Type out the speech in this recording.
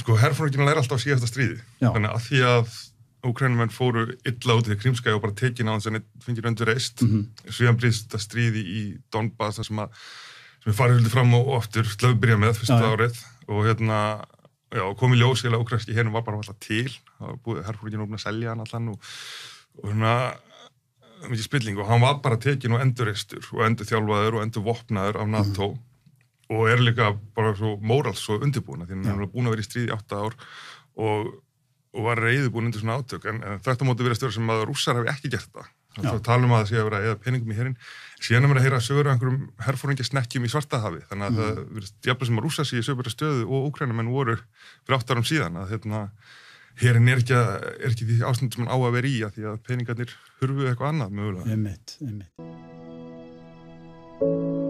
sko herrfónurkina læra alltaf síðasta stríði Já. þannig að því að ókrænumenn fóru illa út í Krímskæði og bara tekin á hans en fengir öndur reist mm -hmm. svo ég ambrist þetta stríði í Donbass sem að sem farið vildi fram og oftur slöfu byrja með fyrsta ja. árið og hérna Já, kom í ljós, eða okkarski hérna var bara alltaf til, það búið herrfólkinu ofna að selja hann allan og, og hérna mikið spilling og hann var bara tekin og endur reistur og endur þjálfaður og endur vopnaður af NATO mm og er líka bara svo móralt svo undirbúna því hann er búin að vera í stríði átta ár og, og var reyðubúin undir svona átök en, en þetta móti verið að stjóra sem að rússar hafi ekki gert það þá talum að það sé að vera eða peningum í hérinn síðan er mér að heyra sögur af einhverjum herfóringasnekkjum í Svartahafi þannig að mm. það verið djaflega sem að rússar sé í sögbæra stöðu og ókrænum en voru fyrir átt árum síðan að hérna hérinn er ekki, er ekki því ástand sem hann á að vera í að því að peningarnir hurfuðu eitthvað annað mögulega. Emitt, emitt.